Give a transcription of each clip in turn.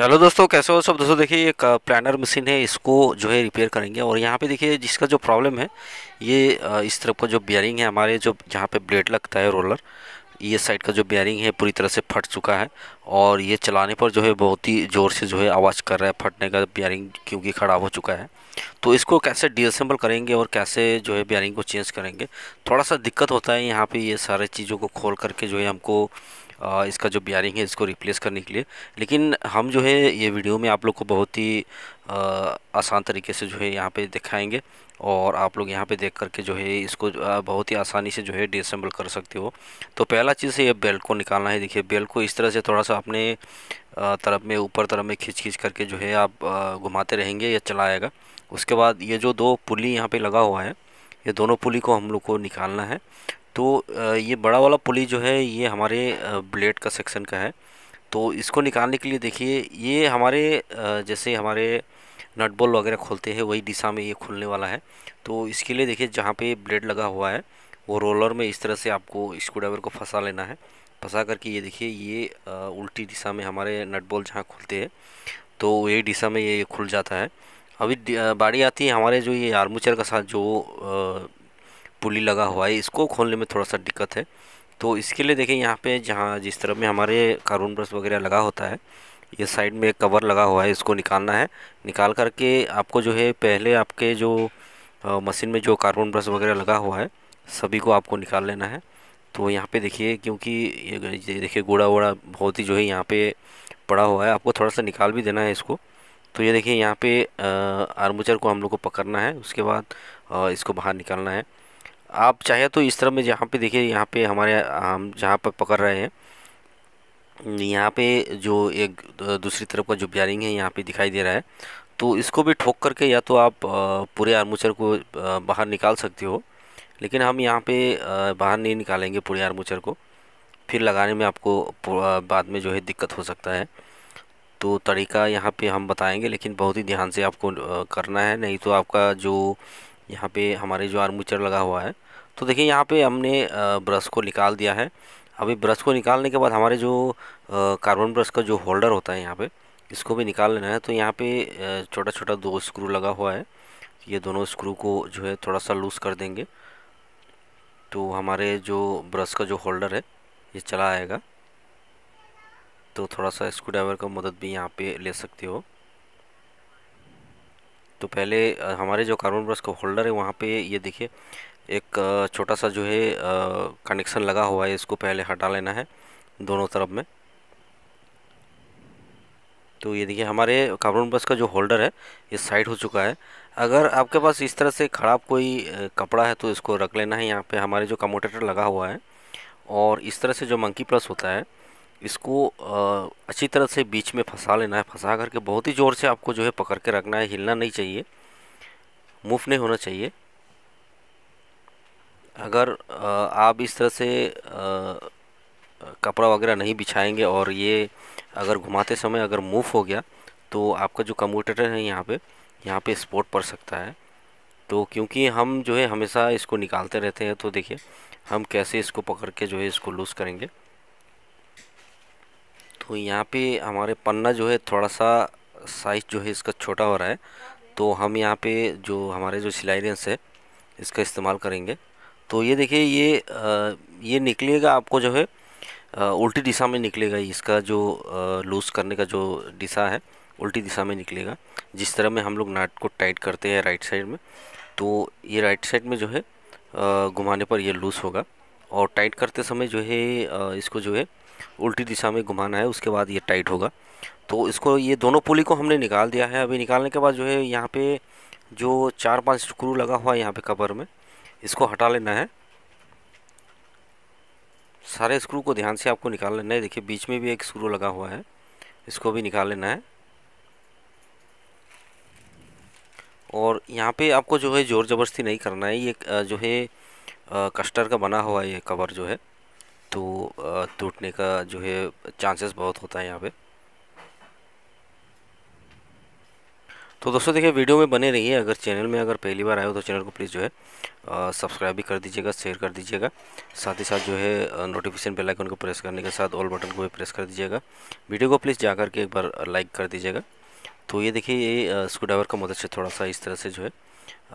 hello दोस्तों कैसे हो सब दोस्तों देखिए एक प्लानर मशीन है इसको जो है रिपेयर करेंगे और यहाँ पे देखिए जिसका जो प्रॉब्लम है ये इस तरफ का जो बियरिंग है हमारे जो जहाँ पे ब्लेड लगता है रोलर ये साइड का जो बियरिंग है पूरी तरह से फट चुका है और ये चलाने पर जो है बहुत ही ज़ोर से जो है आवाज़ कर रहा है फटने का बियरिंग क्योंकि ख़राब हो चुका है तो इसको कैसे डिसम्बल करेंगे और कैसे जो है बियरिंग को चेंज करेंगे थोड़ा सा दिक्कत होता है यहाँ पर ये सारे चीज़ों को खोल करके जो है हमको इसका जो बियरिंग है इसको रिप्लेस करने के लिए लेकिन हम जो है ये वीडियो में आप लोग को बहुत ही आसान तरीके से जो है यहाँ पे दिखाएंगे और आप लोग यहाँ पे देख करके जो है इसको बहुत ही आसानी से जो है डिसम्बल कर सकते हो तो पहला चीज़ है ये बेल्ट को निकालना है देखिए बेल्ट को इस तरह से थोड़ा सा अपने तरफ में ऊपर तरफ में खींच खींच करके जो है आप घुमाते रहेंगे या चलाएगा उसके बाद ये जो दो पुली यहाँ पर लगा हुआ है ये दोनों पुली को हम लोग को निकालना है तो ये बड़ा वाला पुली जो है ये हमारे ब्लेड का सेक्शन का है तो इसको निकालने के लिए देखिए ये हमारे जैसे हमारे नट बोल वगैरह खोलते हैं वही दिशा में ये खुलने वाला है तो इसके लिए देखिए जहाँ पे ब्लेड लगा हुआ है वो रोलर में इस तरह से आपको स्क्रू ड्राइवर को फंसा लेना है फंसा करके ये देखिए ये उल्टी दिशा में हमारे नट बोल जहाँ खुलते हैं तो यही दिशा में ये खुल जाता है अभी बाड़ी आती है हमारे जो ये आर्मूचर का साथ जो पुली लगा हुआ है इसको खोलने में थोड़ा सा दिक्कत है तो इसके लिए देखिए यहाँ पे जहाँ जिस तरह में हमारे कारून ब्रश वगैरह लगा होता है ये साइड में एक कवर लगा हुआ है इसको निकालना है निकाल करके आपको जो है पहले आपके जो मशीन में जो कार्बन ब्रश वगैरह लगा हुआ है सभी को आपको निकाल लेना है तो यहाँ पे देखिए क्योंकि ये देखिए गोड़ा वोड़ा बहुत ही जो है यहाँ पे पड़ा हुआ है आपको थोड़ा सा निकाल भी देना है इसको तो ये यह देखिए यहाँ पे आर्मोचर को हम लोग को पकड़ना है उसके बाद इसको बाहर निकालना है आप चाहे तो इस तरह में जहाँ पे देखिए यहाँ पे हमारे हम जहाँ पर पकड़ रहे हैं यहाँ पे जो एक दूसरी तरफ का जो बियरिंग है यहाँ पे दिखाई दे रहा है तो इसको भी ठोक करके या तो आप पूरे आर्मोचर को बाहर निकाल सकते हो लेकिन हम यहाँ पे बाहर नहीं निकालेंगे पूरे आर्मोचर को फिर लगाने में आपको बाद में जो है दिक्कत हो सकता है तो तरीका यहाँ पे हम बताएंगे लेकिन बहुत ही ध्यान से आपको करना है नहीं तो आपका जो यहाँ पे हमारे जो आर्मोचर लगा हुआ है तो देखिए यहाँ पे हमने ब्रश को निकाल दिया है अभी ब्रश को निकालने के बाद हमारे जो कार्बन ब्रश का जो होल्डर होता है यहाँ पे इसको भी निकाल लेना है तो यहाँ पे छोटा छोटा दो स्क्रू लगा हुआ है ये दोनों स्क्रू को जो है थोड़ा सा लूज़ कर देंगे तो हमारे जो ब्रश का जो होल्डर है ये चला आएगा तो थोड़ा सा स्क्रू ड्राइवर का मदद भी यहाँ पे ले सकते हो तो पहले हमारे जो कार्बन ब्रश का होल्डर है वहाँ पे ये देखिए एक छोटा सा जो है कनेक्शन लगा हुआ है इसको पहले हटा लेना है दोनों तरफ में तो ये देखिए हमारे कार्बन बस का जो होल्डर है ये साइड हो चुका है अगर आपके पास इस तरह से ख़राब कोई कपड़ा है तो इसको रख लेना है यहाँ पे हमारे जो कमोटेटर लगा हुआ है और इस तरह से जो मंकी प्लस होता है इसको अच्छी तरह से बीच में फंसा लेना है फंसा करके बहुत ही ज़ोर से आपको जो है पकड़ के रखना है हिलना नहीं चाहिए मूव नहीं होना चाहिए अगर आप इस तरह से कपड़ा वगैरह नहीं बिछाएंगे और ये अगर घुमाते समय अगर मूव हो गया तो आपका जो कम्यूटेटर है यहाँ पे यहाँ पे स्पोर्ट पड़ सकता है तो क्योंकि हम जो है हमेशा इसको निकालते रहते हैं तो देखिए हम कैसे इसको पकड़ के जो है इसको लूज़ करेंगे तो यहाँ पे हमारे पन्ना जो है थोड़ा सा साइज़ जो है इसका छोटा हो रहा है तो हम यहाँ पे जो हमारे जो सिलाई रेंस है इसका इस्तेमाल करेंगे तो ये देखिए ये आ, ये निकलेगा आपको जो है आ, उल्टी दिशा में निकलेगा इसका जो लूज़ करने का जो दिशा है उल्टी दिशा में निकलेगा जिस तरह में हम लोग नाट को टाइट करते हैं राइट साइड में तो ये राइट साइड में जो है घुमाने पर ये लूज़ होगा और टाइट करते समय जो है इसको जो है उल्टी दिशा में घुमाना है उसके बाद ये टाइट होगा तो इसको ये दोनों पुली को हमने निकाल दिया है अभी निकालने के बाद जो है यहाँ पे जो चार पांच स्क्रू लगा हुआ है यहाँ पे कवर में इसको हटा लेना है सारे स्क्रू को ध्यान से आपको निकाल लेना है देखिए बीच में भी एक स्क्रू लगा हुआ है इसको भी निकाल लेना है और यहाँ पे आपको जो है ज़ोर ज़बरदस्ती नहीं करना है ये जो है कस्टर का बना हुआ है ये कवर जो है तो टूटने का जो है चांसेस बहुत होता है यहाँ पर तो दोस्तों देखिए वीडियो में बने रहिए अगर चैनल में अगर पहली बार आए हो तो चैनल को प्लीज़ जो है सब्सक्राइब भी कर दीजिएगा शेयर कर दीजिएगा साथ ही साथ जो है नोटिफिकेशन बेल आइकन को प्रेस करने के साथ ऑल बटन को भी प्रेस कर दीजिएगा वीडियो को प्लीज़ जा करके एक बार लाइक कर दीजिएगा तो ये देखिए ये स्क्रूड्राइवर का मदद से थोड़ा सा इस तरह से जो है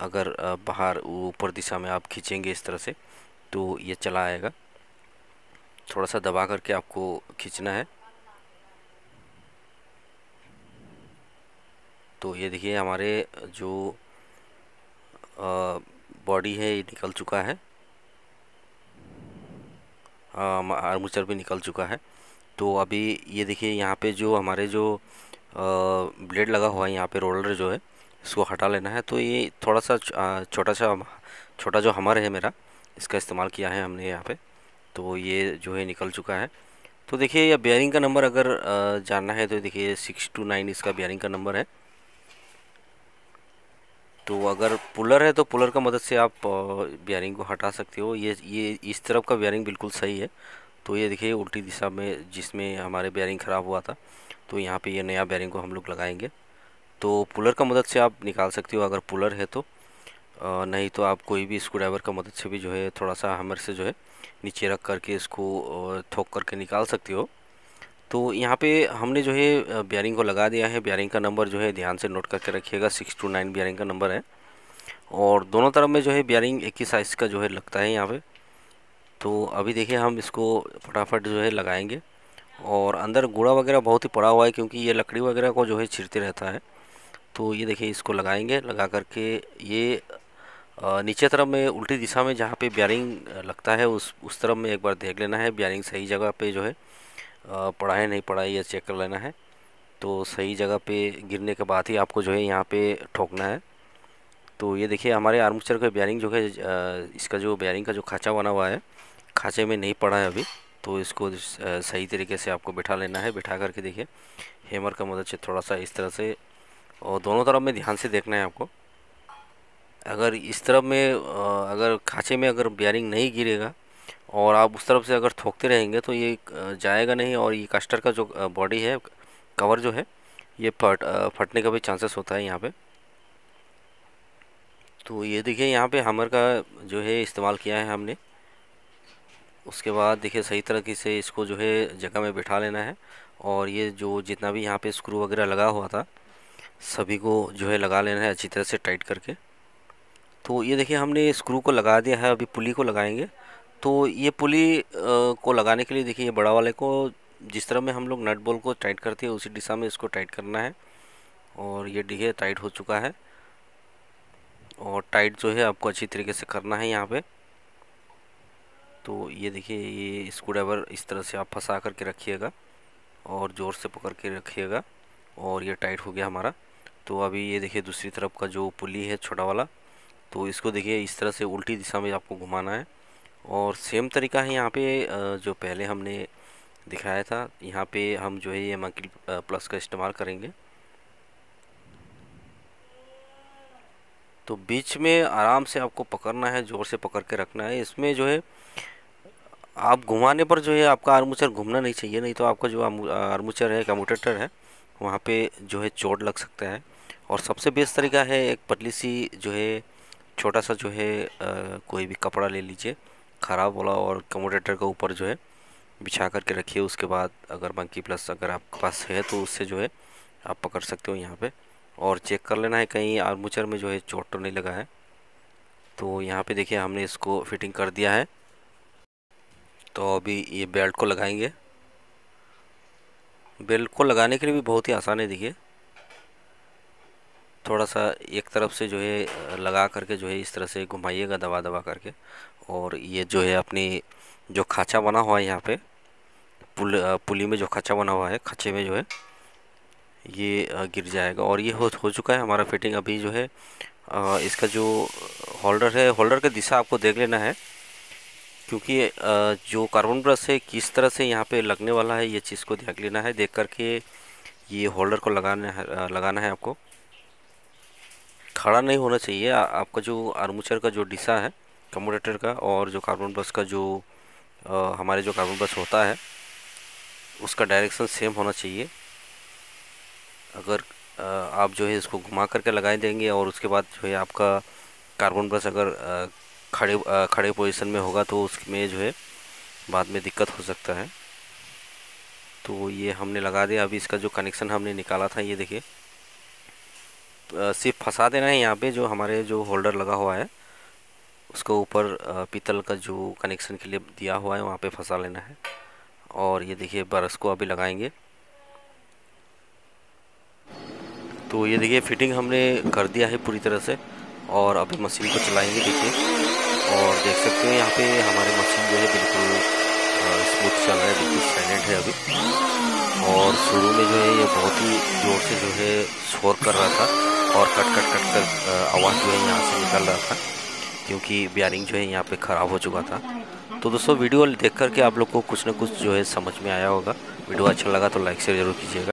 अगर बाहर ऊपर दिशा में आप खींचेंगे इस तरह से तो ये चला आएगा थोड़ा सा दबा करके आपको खींचना है तो ये देखिए हमारे जो बॉडी है ये निकल चुका है आर्मचर भी निकल चुका है तो अभी ये देखिए यहाँ पे जो हमारे जो ब्लेड लगा हुआ है यहाँ पे रोलर जो है इसको हटा लेना है तो ये थोड़ा सा छोटा सा छोटा जो हमर है मेरा इसका इस्तेमाल किया है हमने यहाँ पे तो ये जो है निकल चुका है तो देखिए यह बियरिंग का नंबर अगर जानना है तो देखिए सिक्स टू नाइन इसका बियरिंग का नंबर है तो अगर पुलर है तो पुलर का मदद से आप बियरिंग को हटा सकते हो ये ये इस तरफ का बियरिंग बिल्कुल सही है तो ये देखिए उल्टी दिशा में जिसमें हमारे बियरिंग ख़राब हुआ था तो यहाँ पे ये नया बियरिंग को हम लोग लगाएंगे तो पुलर का मदद से आप निकाल सकते हो अगर पुलर है तो आ, नहीं तो आप कोई भी स्क्रू ड्राइवर का मदद से भी जो है थोड़ा सा हमर से जो है नीचे रख करके इसको थोक करके निकाल सकते हो तो यहाँ पे हमने जो है बियरिंग को लगा दिया है बियरिंग का नंबर जो है ध्यान से नोट करके रखिएगा सिक्स टू नाइन बियरिंग का नंबर है और दोनों तरफ में जो है बियरिंग एक ही साइज़ का जो है लगता है यहाँ पे तो अभी देखिए हम इसको फटाफट जो है लगाएंगे और अंदर गुड़ा वगैरह बहुत ही पड़ा हुआ है क्योंकि ये लकड़ी वगैरह को जो है छिरते रहता है तो ये देखिए इसको लगाएँगे लगा करके ये नीचे तरफ में उल्टी दिशा में जहाँ पर बियरिंग लगता है उस उस तरफ में एक बार देख लेना है बियरिंग सही जगह पर जो है पढ़ाए नहीं पढ़ाए या चेक कर लेना है तो सही जगह पे गिरने के बाद ही आपको जो है यहाँ पे ठोकना है तो ये देखिए हमारे आर्मचर का बैरिंग जो है इसका जो बैरिंग का जो खाँचा बना हुआ है खाँचे में नहीं पड़ा है अभी तो इसको सही तरीके से आपको बिठा लेना है बिठा करके देखिए हेमर का मदद से थोड़ा सा इस तरह से और दोनों तरफ में ध्यान से देखना है आपको अगर इस तरफ में अगर खाँचे में अगर बैरिंग नहीं गिरेगा और आप उस तरफ से अगर थोकते रहेंगे तो ये जाएगा नहीं और ये कास्टर का जो बॉडी है कवर जो है ये फट फटने का भी चांसेस होता है यहाँ पे तो ये देखिए यहाँ पे हमर का जो है इस्तेमाल किया है हमने उसके बाद देखिए सही तरीके से इसको जो है जगह में बिठा लेना है और ये जो जितना भी यहाँ पे स्क्रू वगैरह लगा हुआ था सभी को जो है लगा लेना है अच्छी तरह से टाइट करके तो ये देखिए हमने स्क्रू को लगा दिया है अभी पुली को लगाएंगे तो ये पुली को लगाने के लिए देखिए ये बड़ा वाले को जिस तरह में हम लोग नट बोल को टाइट करते हैं उसी दिशा में इसको टाइट करना है और ये देखिए टाइट हो चुका है और टाइट जो है आपको अच्छी तरीके से करना है यहाँ पे तो ये देखिए ये स्क्रू ड्राइवर इस तरह से आप फंसा करके रखिएगा और ज़ोर से पकड़ के रखिएगा और ये टाइट हो गया हमारा तो अभी ये देखिए दूसरी तरफ का जो पुली है छोटा वाला तो इसको देखिए इस तरह से उल्टी दिशा में आपको घुमाना है और सेम तरीका है यहाँ पे जो पहले हमने दिखाया था यहाँ पे हम जो है ये मंकी प्लस का इस्तेमाल करेंगे तो बीच में आराम से आपको पकड़ना है ज़ोर से पकड़ के रखना है इसमें जो है आप घुमाने पर जो है आपका आर्मूचर घूमना नहीं चाहिए नहीं तो आपका जो आर्मूचर है कम्यूटेटर है वहाँ पे जो है चोट लग सकता है और सबसे बेस्ट तरीका है एक पतली सी जो है छोटा सा जो है आ, कोई भी कपड़ा ले लीजिए ख़राब वाला और कमोडेटर का ऊपर जो है बिछा करके रखिए उसके बाद अगर मंकी प्लस अगर आपके पास है तो उससे जो है आप पकड़ सकते हो यहाँ पे और चेक कर लेना है कहीं आर्मोचर में जो है चोट तो नहीं लगा है तो यहाँ पे देखिए हमने इसको फिटिंग कर दिया है तो अभी ये बेल्ट को लगाएंगे बेल्ट को लगाने के लिए भी बहुत ही आसान है देखिए थोड़ा सा एक तरफ से जो है लगा करके जो है इस तरह से घुमाइएगा दबा दबा करके और ये जो है अपनी जो खाँचा बना हुआ है यहाँ पे पुल पुली में जो खाँचा बना हुआ है खाँचे में जो है ये गिर जाएगा और ये हो हो चुका है हमारा फिटिंग अभी जो है इसका जो होल्डर है होल्डर का दिशा आपको देख लेना है क्योंकि जो कार्बन ब्रश है किस तरह से यहाँ पे लगने वाला है ये चीज़ को देख लेना है देख करके ये होल्डर को लगाना है लगाना है आपको खड़ा नहीं होना चाहिए आ, आपका जो आर्मूचर का जो डिसा है कमोडेटर का और जो कार्बन ब्रश का जो आ, हमारे जो कार्बन ब्रश होता है उसका डायरेक्शन सेम होना चाहिए अगर आ, आप जो है इसको घुमा करके लगाए देंगे और उसके बाद जो है आपका कार्बन ब्रश अगर खड़े खड़े पोजीशन में होगा तो उसमें जो है बाद में दिक्कत हो सकता है तो ये हमने लगा दिया अभी इसका जो कनेक्शन हमने निकाला था ये देखिए सिर्फ फंसा देना है यहाँ पे जो हमारे जो होल्डर लगा हुआ है उसको ऊपर पीतल का जो कनेक्शन के लिए दिया हुआ है वहाँ पे फंसा लेना है और ये देखिए बरस को अभी लगाएंगे तो ये देखिए फिटिंग हमने कर दिया है पूरी तरह से और अभी मशीन को चलाएंगे देखिए और देख सकते हैं यहाँ पे हमारी मशीन जो है बिल्कुल स्मूथ चल रहा है बिल्कुल साइलेंट है अभी और शुरू में जो है ये बहुत ही ज़ोर से जो है शोर कर रहा था और कट कट कट कर आवाज़ जो है यहाँ से निकल रहा था क्योंकि बियरिंग जो है यहाँ पे ख़राब हो चुका था तो दोस्तों वीडियो देख करके आप लोग को कुछ ना कुछ जो है समझ में आया होगा वीडियो अच्छा लगा तो लाइक शेयर जरूर कीजिएगा